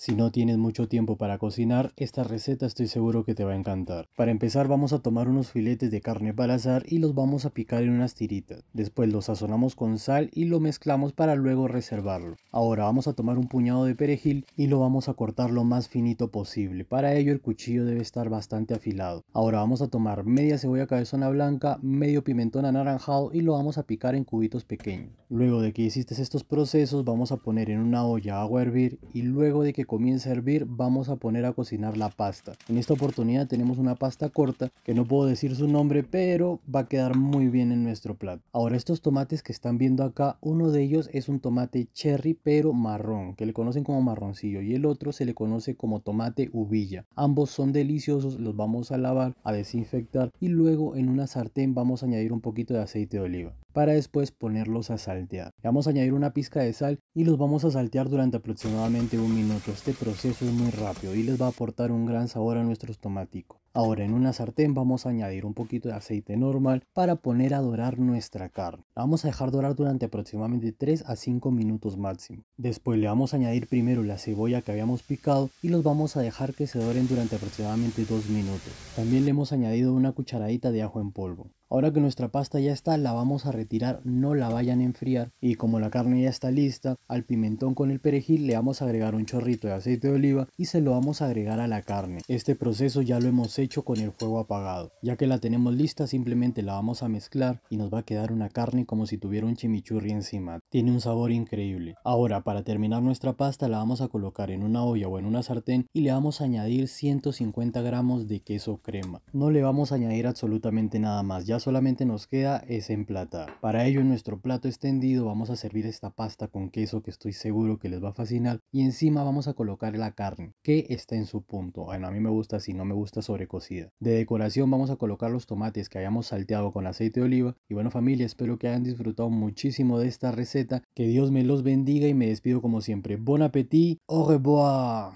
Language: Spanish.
Si no tienes mucho tiempo para cocinar, esta receta estoy seguro que te va a encantar. Para empezar vamos a tomar unos filetes de carne para asar y los vamos a picar en unas tiritas. Después los sazonamos con sal y lo mezclamos para luego reservarlo. Ahora vamos a tomar un puñado de perejil y lo vamos a cortar lo más finito posible. Para ello el cuchillo debe estar bastante afilado. Ahora vamos a tomar media cebolla cabezona blanca, medio pimentón anaranjado y lo vamos a picar en cubitos pequeños. Luego de que hiciste estos procesos vamos a poner en una olla agua a hervir y luego de que comienza a hervir vamos a poner a cocinar la pasta. En esta oportunidad tenemos una pasta corta que no puedo decir su nombre pero va a quedar muy bien en nuestro plato. Ahora estos tomates que están viendo acá, uno de ellos es un tomate cherry pero marrón que le conocen como marroncillo y el otro se le conoce como tomate ubilla. Ambos son deliciosos, los vamos a lavar, a desinfectar y luego en una sartén vamos a añadir un poquito de aceite de oliva para después ponerlos a saltear. Le vamos a añadir una pizca de sal y los vamos a saltear durante aproximadamente un minuto. Este proceso es muy rápido y les va a aportar un gran sabor a nuestros tomáticos. Ahora en una sartén vamos a añadir un poquito de aceite normal para poner a dorar nuestra carne. La vamos a dejar dorar durante aproximadamente 3 a 5 minutos máximo. Después le vamos a añadir primero la cebolla que habíamos picado y los vamos a dejar que se doren durante aproximadamente 2 minutos. También le hemos añadido una cucharadita de ajo en polvo. Ahora que nuestra pasta ya está, la vamos a retirar, no la vayan a enfriar. Y como la carne ya está lista, al pimentón con el perejil le vamos a agregar un chorrito de aceite de oliva y se lo vamos a agregar a la carne. Este proceso ya lo hemos hecho con el fuego apagado. Ya que la tenemos lista, simplemente la vamos a mezclar y nos va a quedar una carne como si tuviera un chimichurri encima. Tiene un sabor increíble. Ahora, para terminar nuestra pasta, la vamos a colocar en una olla o en una sartén y le vamos a añadir 150 gramos de queso crema. No le vamos a añadir absolutamente nada más, ya solamente nos queda es emplatar. Para ello en nuestro plato extendido vamos a servir esta pasta con queso que estoy seguro que les va a fascinar y encima vamos a colocar la carne que está en su punto. Bueno, a mí me gusta si no me gusta sobrecocida. De decoración vamos a colocar los tomates que hayamos salteado con aceite de oliva y bueno familia, espero que hayan disfrutado muchísimo de esta receta. Que Dios me los bendiga y me despido como siempre. Bon appétit, au revoir.